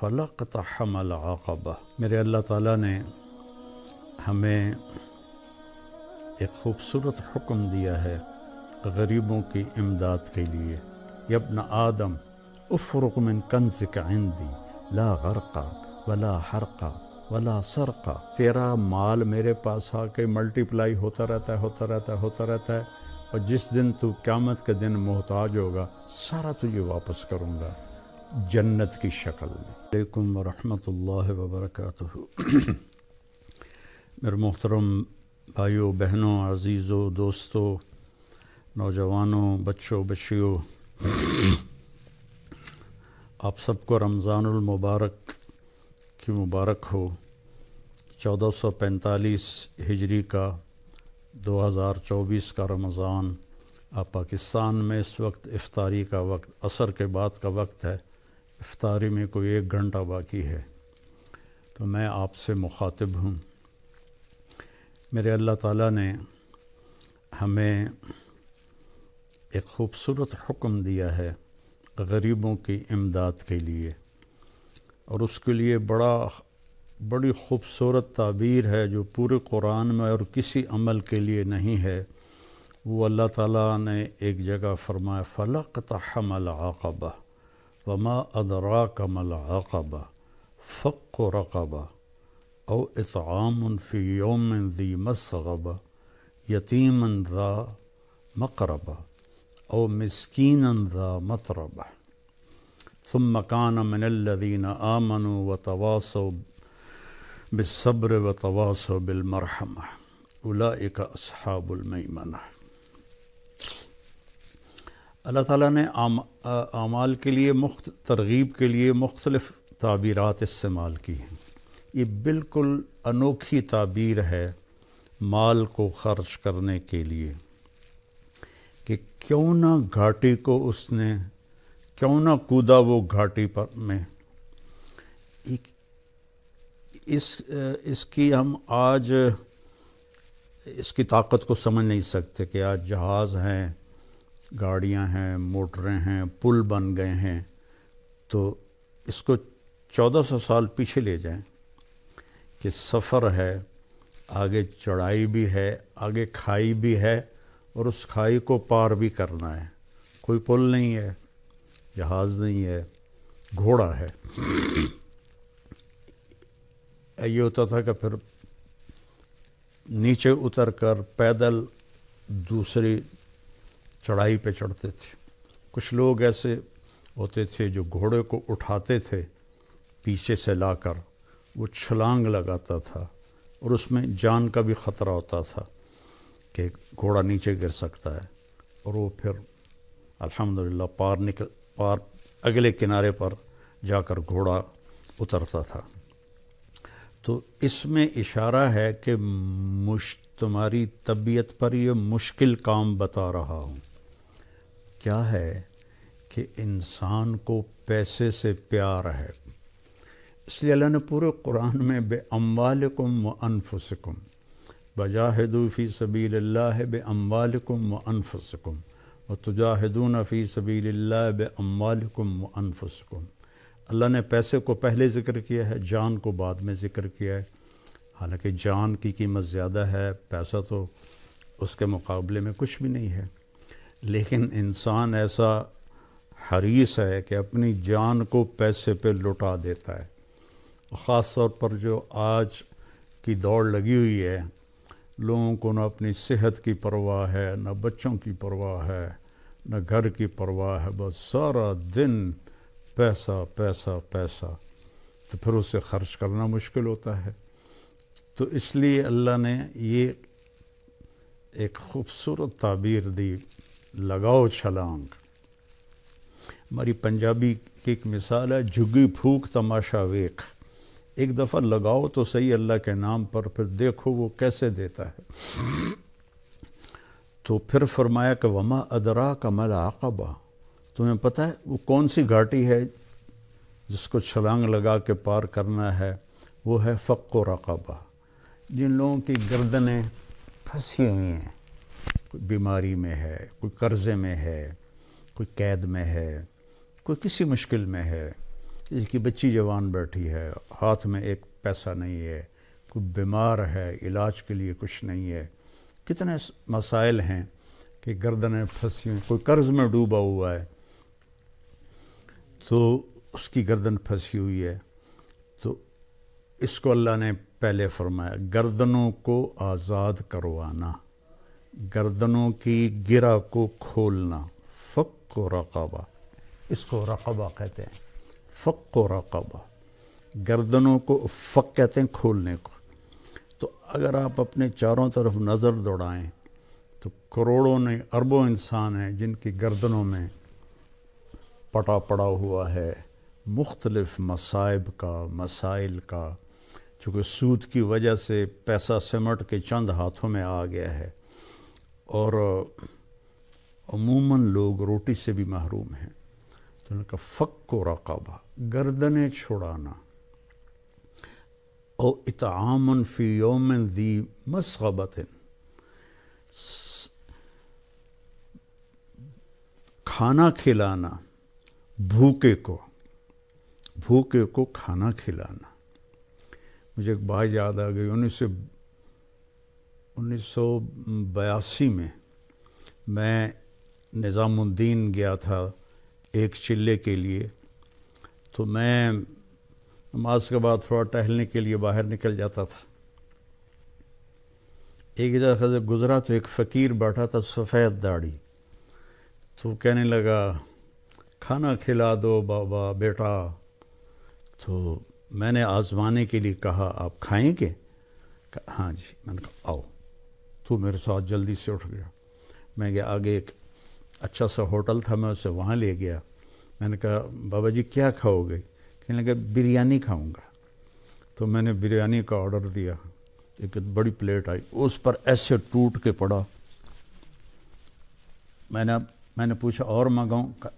फ़लक तहमल आकबा मेरे अल्लाह ताला ने हमें एक ख़ूबसूरत हुक्म दिया है गरीबों की इमदाद के लिए यबन आदम उफ़रुक मिन कंज का आंदी ला गरका वला हरका वला सरका तेरा माल मेरे पास आके मल्टीप्लाई होता रहता है होता रहता है होता रहता है और जिस दिन तू क्यामत के दिन मोहताज होगा सारा तुझे वापस करूँगा जन्नत की शक्ल अलैक्म वरहमतुल्लाह वबरकatuह मेरे मोहतरम भाइयों बहनों अजीज़ों दोस्तों नौजवानों बच्चों बच्चियों आप सबको रमज़ानमबारक की मुबारक हो 1445 हिजरी का 2024 का रमज़ान आप पाकिस्तान में इस वक्त इफ़ारी का वक्त असर के बाद का वक्त है इफ्तारी में कोई एक घंटा बाकी है तो मैं आपसे मुखातिब हूँ मेरे अल्लाह ताला ने हमें एक ख़ूबसूरत हुक्म दिया है गरीबों की इमदाद के लिए और उसके लिए बड़ा बड़ी ख़ूबसूरत ताबीर है जो पूरे कुरान में और किसी अमल के लिए नहीं है वो अल्लाह ताला ने एक जगह फरमाया फ़लक तहमल आकबा وما أدراك ما العقبة فق رقبة أو إطعام في يوم ذي مسغبة يتيما ذا مقربة أو مسكينا ذا مطربة ثم كان من الذين آمنوا وتواصوا بالصبر وتواصوا بالمرحمة أولئك أصحاب الميمنة अल्लाह ताला ने आम, आमाल के लिए मुख्त तरगीब के लिए मुख्तलफ़ ताबीरत इस्तेमाल की हैं ये बिल्कुल अनोखी ताबीर है माल को ख़र्च करने के लिए कि क्यों ना घाटी को उसने क्यों ना कूदा वो घाटी पर में एक इस इसकी हम आज इसकी ताकत को समझ नहीं सकते कि आज जहाज़ हैं गाड़ियां हैं मोटरें हैं पुल बन गए हैं तो इसको 1400 साल पीछे ले जाएं कि सफ़र है आगे चढ़ाई भी है आगे खाई भी है और उस खाई को पार भी करना है कोई पुल नहीं है जहाज़ नहीं है घोड़ा है ये होता था कि फिर नीचे उतर कर पैदल दूसरी चढ़ाई पे चढ़ते थे कुछ लोग ऐसे होते थे जो घोड़े को उठाते थे पीछे से लाकर वो छलांग लगाता था और उसमें जान का भी ख़तरा होता था कि घोड़ा नीचे गिर सकता है और वो फिर अल्हम्दुलिल्लाह पार निकल पार अगले किनारे पर जाकर घोड़ा उतरता था तो इसमें इशारा है कि मुश तुम्हारी तबीयत पर यह मुश्किल काम बता रहा हूँ क्या है कि इंसान को पैसे से प्यार है इसलिए अल्लाह ने पूरे कुरान में बे अम्वालकुम व अनफुसकुम बजाहदूफ़ी सबील अल्लाह बे अम्वालकुम व अनफुसकुम व तुजाहदून फ़ी सबील अल्लाह बे अम्वालकुम व अनफुसकुम अल्लाह ने पैसे को पहले ज़िक्र किया है जान को बाद में ज़िक्र किया है हालांकि जान की कीमत ज़्यादा है पैसा तो उसके मुकाबले में कुछ भी नहीं है लेकिन इंसान ऐसा हरीस है कि अपनी जान को पैसे पे लुटा देता है ख़ास तौर पर जो आज की दौड़ लगी हुई है लोगों को ना अपनी सेहत की परवाह है ना बच्चों की परवाह है ना घर की परवाह है बस सारा दिन पैसा पैसा पैसा तो फिर उसे ख़र्च करना मुश्किल होता है तो इसलिए अल्लाह ने ये एक खूबसूरत ताबीर दी लगाओ छलांग हमारी पंजाबी की एक मिसाल है झुगी फूक तमाशा वेख एक दफ़ा लगाओ तो सही अल्लाह के नाम पर फिर देखो वो कैसे देता है तो फिर फरमाया कि वमा अदरा कमल आकबा तुम्हें पता है वो कौन सी घाटी है जिसको छलांग लगा के पार करना है वो है फ़क्र रकबा जिन लोगों की गर्दनें फंसी हुई हैं कोई बीमारी में है कोई कर्ज़े में है कोई कैद में है कोई किसी मुश्किल में है जिसकी बच्ची जवान बैठी है हाथ में एक पैसा नहीं है कोई बीमार है इलाज के लिए कुछ नहीं है कितने मसाइल हैं कि गर्दनें फंसी हुई कोई कर्ज़ में डूबा हुआ है तो उसकी गर्दन फंसी हुई है तो इसको अल्लाह ने पहले फरमाया गर्दनों को आज़ाद करवाना गर्दनों की गिरा को खोलना फ़क रकबा इसको रकबा कहते हैं फ़क रकबा गर्दनों को फ़क कहते हैं खोलने को तो अगर आप अपने चारों तरफ नज़र दौड़ाएँ तो करोड़ों ने अरबों इंसान हैं जिनकी गर्दनों में पटा पड़ा हुआ है मुख्तलफ़ मसाइब का मसाइल का चूँकि सूद की वजह से पैसा सिमट के चंद हाथों में आ गया है और अमूमन लोग रोटी से भी महरूम हैं तो उन्होंने कहा फ़क को रकाबा गर्दनें छुड़ाना और इतामन फ़ी योमन दी मसबतिन खाना खिलाना भूखे को भूखे को खाना खिलाना मुझे एक बात याद आ गई उन्नीस सौ 1982 में मैं निज़ामुद्दीन गया था एक चिल्ले के लिए तो मैं नमाज के बाद थोड़ा टहलने के लिए बाहर निकल जाता था एक जगह से गुज़रा तो एक फ़कीर बैठा था सफ़ेद दाढ़ी तो कहने लगा खाना खिला दो बाबा बेटा तो मैंने आज़माने के लिए कहा आप खाएंगे हाँ जी मैंने कहा आओ तो मेरे साथ जल्दी से उठ गया मैं गया आगे एक अच्छा सा होटल था मैं उसे वहाँ ले गया मैंने कहा बाबा जी क्या खाओगे कहने लगे बिरयानी खाऊंगा तो मैंने बिरयानी का ऑर्डर दिया एक बड़ी प्लेट आई उस पर ऐसे टूट के पड़ा मैंने मैंने पूछा और मंगाऊँ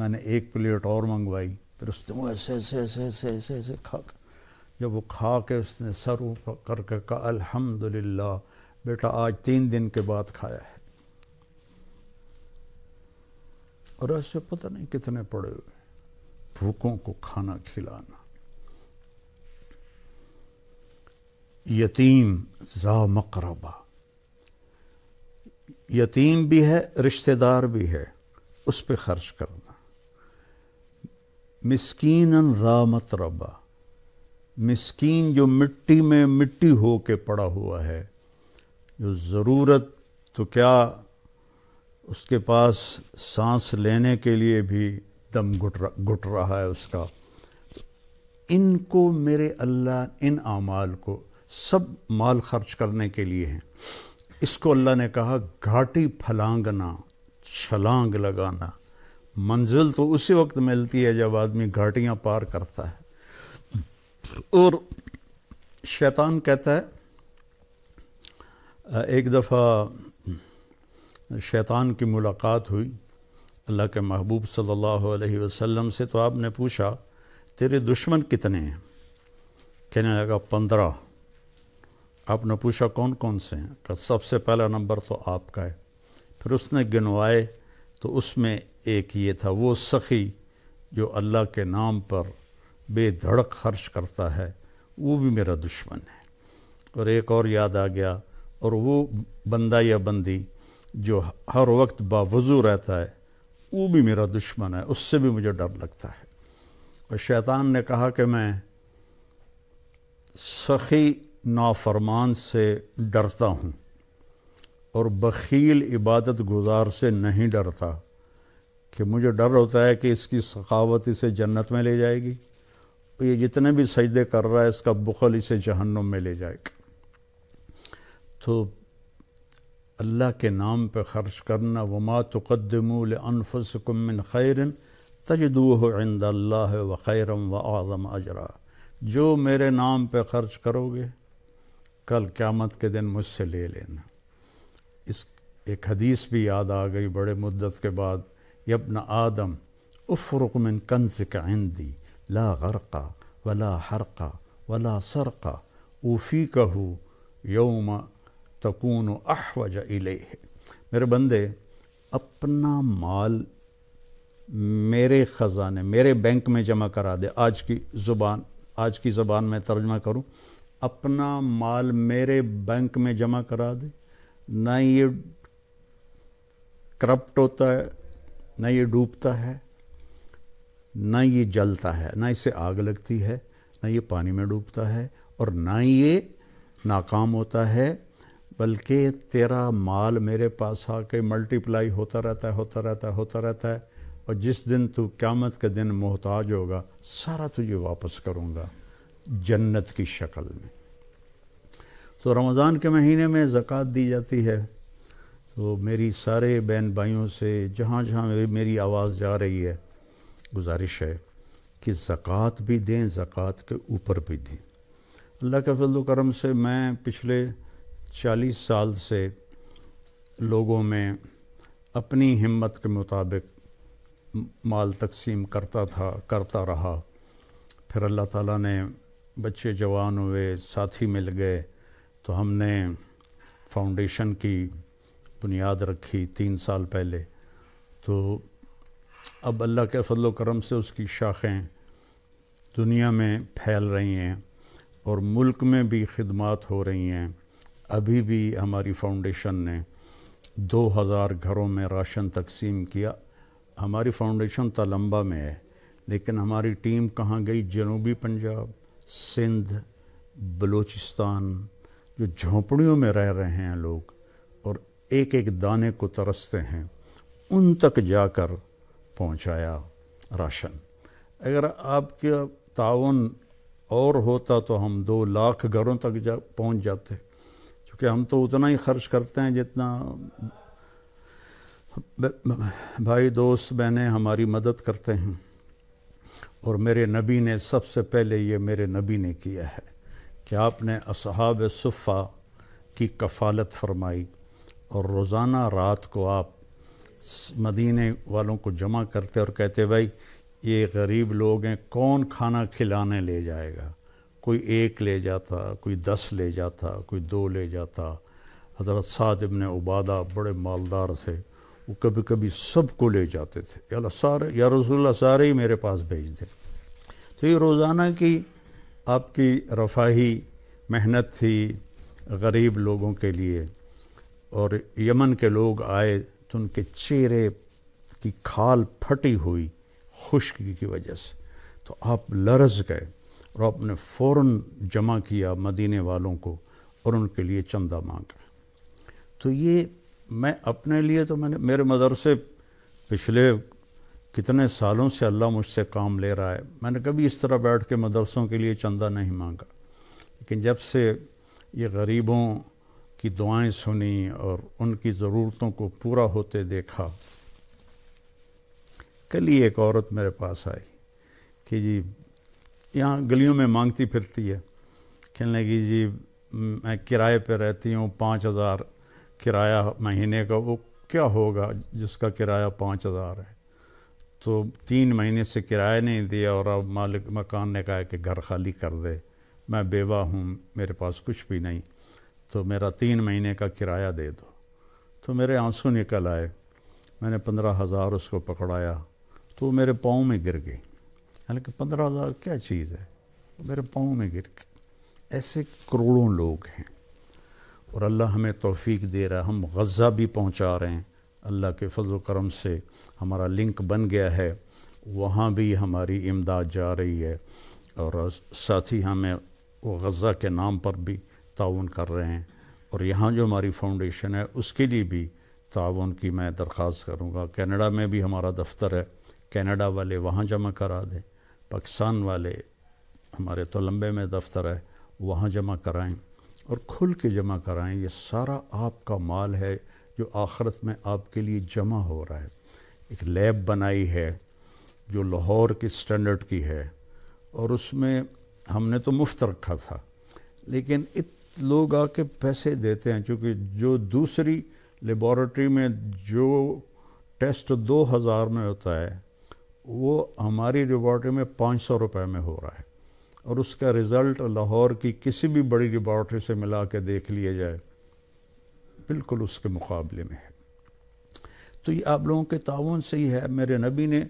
मैंने एक प्लेट और मंगवाई फिर उसने वो ऐसे ऐसे ऐसे ऐसे ऐसे ऐसे खा जब वो खा के उसने सर ऊपर करके कहा अलहमदल्ला बेटा आज तीन दिन के बाद खाया है और ऐसे पता नहीं कितने पड़े हुए भूखों को खाना खिलाना यतीम जा मकरबा यतीम भी है रिश्तेदार भी है उस पर खर्च करना मिसकीन जा मतरबा मिसकीन जो मिट्टी में मिट्टी हो के पड़ा हुआ है जो ज़रूरत तो क्या उसके पास सांस लेने के लिए भी दम घुट घुट रहा है उसका इनको मेरे अल्लाह इन आमाल को सब माल खर्च करने के लिए हैं इसको अल्लाह ने कहा घाटी फलांगना छलांग लगाना मंजिल तो उसी वक्त मिलती है जब आदमी घाटियां पार करता है और शैतान कहता है एक दफ़ा शैतान की मुलाकात हुई अल्लाह के महबूब सल्लल्लाहु अलैहि वसल्लम से तो आपने पूछा तेरे दुश्मन कितने हैं कहने लगा पंद्रह आपने पूछा कौन कौन से हैं कहा सबसे पहला नंबर तो आपका है फिर उसने गिनवाए तो उसमें एक ये था वो सखी जो अल्लाह के नाम पर बेधड़क खर्च करता है वो भी मेरा दुश्मन है और एक और याद आ गया और वो बंदा या बंदी जो हर वक्त बावजू रहता है वो भी मेरा दुश्मन है उससे भी मुझे डर लगता है और शैतान ने कहा कि मैं सखी नाफरमान से डरता हूँ और बखील इबादत गुजार से नहीं डरता कि मुझे डर होता है कि इसकी सखावत इसे जन्नत में ले जाएगी ये जितने भी सजदे कर रहा है इसका बुखल इसे जहन्नुम में ले जाएगा तो अल्लाह के नाम पर ख़र्च करना वमा तकदमू लनफ़ुसकुमिन खैरन तजदूह इंद अल्लाह व खैरम व आज़म अजरा जो मेरे नाम पर ख़र्च करोगे कल क़्यामत के दिन मुझसे ले लेना इस एक हदीस भी याद आ गई बड़े मुद्दत के बाद यबन आदम उफ़रकमिन कंस का हिंदी ला गरका वला हरका वला सरका ऊफ़ी कहू यौम तकून अहवज इले मेरे बंदे अपना माल मेरे ख़जाने मेरे बैंक में जमा करा दे आज की ज़ुबान आज की ज़बान में तर्जमा करूँ अपना माल मेरे बैंक में जमा करा दे ना ये करप्ट होता है ना ये डूबता है ना ये जलता है ना इसे आग लगती है ना ये पानी में डूबता है और ना ये नाकाम होता है बल्कि तेरा माल मेरे पास आके मल्टीप्लाई होता रहता है होता रहता है होता रहता है और जिस दिन तू क़्यामत के दिन मोहताज होगा सारा तुझे वापस करूँगा जन्नत की शक्ल में तो रमज़ान के महीने में ज़क़़त दी जाती है तो मेरी सारे बहन भाइयों से जहाँ जहाँ मेरी आवाज़ जा रही है गुजारिश है कि ज़क़़त भी दें ज़क़़त के ऊपर भी दें अल्लाह के फजल करम से मैं पिछले चालीस साल से लोगों में अपनी हिम्मत के मुताबिक माल तकसीम करता था करता रहा फिर अल्लाह ताला ने बच्चे जवान हुए साथी मिल गए तो हमने फाउंडेशन की बुनियाद रखी तीन साल पहले तो अब अल्लाह के फजल करम से उसकी शाखें दुनिया में फैल रही हैं और मुल्क में भी खदमात हो रही हैं अभी भी हमारी फाउंडेशन ने 2000 घरों में राशन तकसीम किया हमारी फाउंडेशन तलंबा तो में है लेकिन हमारी टीम कहाँ गई जनूबी पंजाब सिंध बलूचिस्तान जो झोंपड़ियों में रह रहे हैं लोग और एक एक दाने को तरसते हैं उन तक जाकर पहुंचाया राशन अगर आपका ताउन और होता तो हम दो लाख घरों तक जा पहुँच जाते कि हम तो उतना ही खर्च करते हैं जितना भाई दोस्त बहनें हमारी मदद करते हैं और मेरे नबी ने सबसे पहले ये मेरे नबी ने किया है कि आपने असहाब सुफ़ा की कफ़ालत फरमाई और रोज़ाना रात को आप मदीने वालों को जमा करते और कहते भाई ये गरीब लोग हैं कौन खाना खिलाने ले जाएगा कोई एक ले जाता कोई दस ले जाता कोई दो ले जाता हज़रत साद इबन उबादा बड़े मालदार थे वो कभी कभी सबको ले जाते थे या सारे या रसूल सारे ही मेरे पास भेज दे तो ये रोज़ाना की आपकी रफाही मेहनत थी गरीब लोगों के लिए और यमन के लोग आए तो उनके चेहरे की खाल फटी हुई खुश्की की वजह से तो आप लरस गए और आपने फ़ौर जमा किया मदीने वालों को और उनके लिए चंदा मांगा तो ये मैं अपने लिए तो मैंने मेरे मदरसे पिछले कितने सालों से अल्लाह मुझसे काम ले रहा है मैंने कभी इस तरह बैठ के मदरसों के लिए चंदा नहीं मांगा लेकिन जब से ये गरीबों की दुआएं सुनी और उनकी ज़रूरतों को पूरा होते देखा कल ही एक औरत मेरे पास आई कि जी यहाँ गलियों में मांगती फिरती है कहने लगी जी मैं किराए पे रहती हूँ पाँच हज़ार किराया महीने का वो क्या होगा जिसका किराया पाँच हज़ार है तो तीन महीने से किराया नहीं दिया और अब मालिक मकान ने कहा कि घर खाली कर दे मैं बेवा हूँ मेरे पास कुछ भी नहीं तो मेरा तीन महीने का किराया दे दो तो मेरे आंसू निकल आए मैंने पंद्रह हज़ार उसको पकड़ाया तो मेरे पाँव में गिर गई हालांकि पंद्रह हज़ार क्या चीज़ है मेरे पाँव में गिर के ऐसे करोड़ों लोग हैं और अल्लाह हमें तोफ़ी दे रहा है हम गज़ा भी पहुँचा रहे हैं अल्लाह के फजल करम से हमारा लिंक बन गया है वहाँ भी हमारी इमदाद जा रही है और साथ ही हमें वो गज़ा के नाम पर भी ताउन कर रहे हैं और यहाँ जो हमारी फाउंडेशन है उसके लिए भी ताउन की मैं दरख्वास्त करूँगा कैनेडा में भी हमारा दफ्तर है कैनेडा वाले वहाँ जमा करा दें पाकिस्तान वाले हमारे तलम्बे तो में दफ्तर है वहाँ जमा कराएँ और खुल के जमा कराएँ ये सारा आपका माल है जो आखरत में आपके लिए जमा हो रहा है एक लैब बनाई है जो लाहौर की स्टैंडर्ड की है और उसमें हमने तो मुफ्त रखा था लेकिन इत लोग आके पैसे देते हैं क्योंकि जो दूसरी लेबॉरटरी में जो टेस्ट दो हज़ार में होता है वो हमारी लेबॉर्ट्री में पाँच सौ रुपये में हो रहा है और उसका रिज़ल्ट लाहौर की किसी भी बड़ी लेबॉर्ट्री से मिला के देख लिया जाए बिल्कुल उसके मुकाबले में है तो ये आप लोगों के ताउन से ही है मेरे नबी ने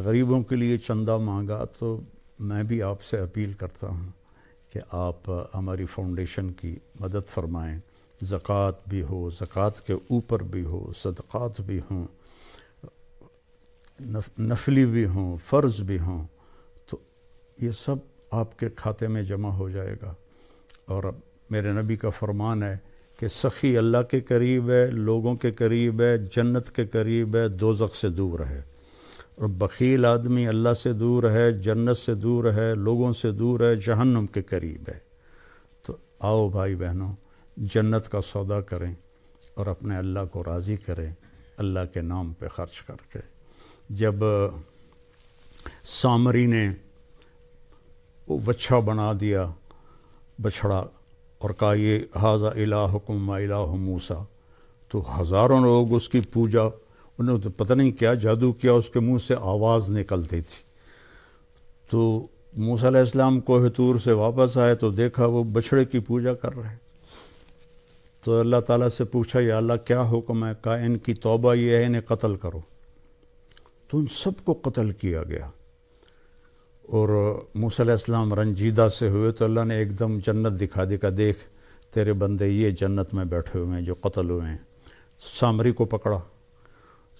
गरीबों के लिए चंदा मांगा तो मैं भी आपसे अपील करता हूँ कि आप हमारी फाउंडेशन की मदद फ़रमाएँ ज़क़़त भी हो ज़क़़त के ऊपर भी हो सदक़ात भी हों नफली भी हों फ़र्ज़ भी हों तो ये सब आपके खाते में जमा हो जाएगा और अब मेरे नबी का फरमान है कि सखी अल्लाह के करीब है लोगों के करीब है जन्नत के करीब है दोजक से दूर है और बकील आदमी अल्लाह से दूर है जन्नत से दूर है लोगों से दूर है जहन्नम के करीब है तो आओ भाई बहनों जन्नत का सौदा करें और अपने अल्लाह को राज़ी करें अल्लाह के नाम पे ख़र्च करके जब सामरी ने वो बच्छा बना दिया बछड़ा और कहा ये हाजा इलाहकुम इलाह मूसा तो हज़ारों लोग उसकी पूजा उन्होंने तो पता नहीं क्या जादू किया उसके मुंह से आवाज़ निकलती थी तो मूसा को हतूर से वापस आए तो देखा वो बछड़े की पूजा कर रहे तो अल्लाह ताला से पूछा या अल्लाह क्या हुक्म है कहा इनकी तौबा ये है इन्हें कत्ल करो तो उन सबको कत्ल किया गया और मूसम रंजीदा से हुए तो अल्लाह ने एकदम जन्नत दिखा दी का देख तेरे बंदे ये जन्नत में बैठे हुए हैं जो कत्ल हुए हैं सामरी को पकड़ा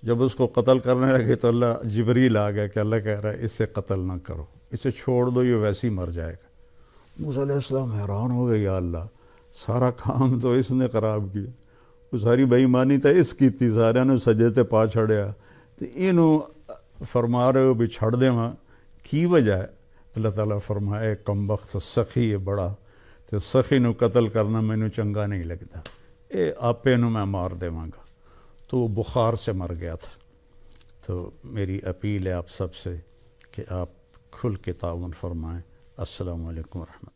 जब उसको कत्ल करने लगे तो अल्लाह जबरील आ गया कि अल्लाह कह रहा है इसे कत्ल ना करो इसे छोड़ दो ये वैसे ही मर जाएगा मूसम हैरान हो गया अल्लाह सारा काम तो इसने ख़राब किया वो सारी बेईमानी तो इसकी थी सारे ने सजे थे पा छड़िया तो यू फरमा रहे हो भी छड़ देव की वजह है अल्लाह तला फरमाए कम वक्त सखी है बड़ा तो सखी न कतल करना मैं चंगा नहीं लगता ये आपे न मैं मार देवगा तो बुखार से मर गया था तो मेरी अपील है आप सब से कि आप खुल के ताउन फरमाएँ असलकम वरहमत